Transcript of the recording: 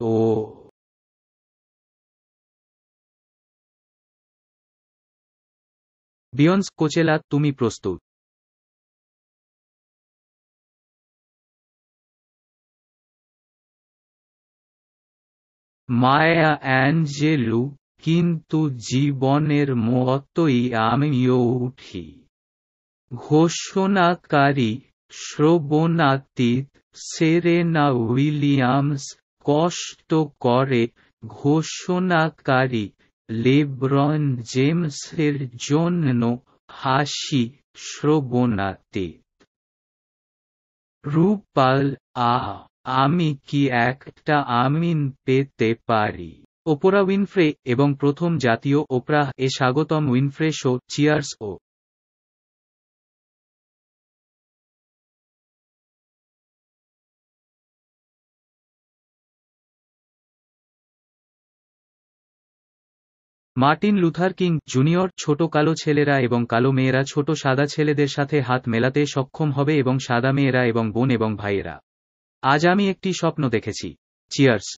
তো বিয়ন্স কোচেলা তুমি প্রস্তুত মায়া অ্যাঞ্জেলু কিন্তু জীবনের মতই আমিও উঠি ঘোষণাকারী শ্রবণাতীত সেরেনা উইলিয়ামস স্পষ্ট করে ঘোষণাকারী লেব্রন জেমসের জন্য হাসি শ্রবণাতে রূপাল আহ আমি কি একটা আমিন পেতে পারি ওপরা উইনফ্রে এবং প্রথম জাতীয় ওপরাহ এ স্বাগতম উইনফ্রে শো চিয়ার্স ও মার্টিন লুথার কিং জুনিয়র ছোট কালো ছেলেরা এবং কালো মেয়েরা ছোট সাদা ছেলেদের সাথে হাত মেলাতে সক্ষম হবে এবং সাদা মেয়েরা এবং বোন এবং ভাইয়েরা আজ আমি একটি স্বপ্ন দেখেছি চিয়ার্স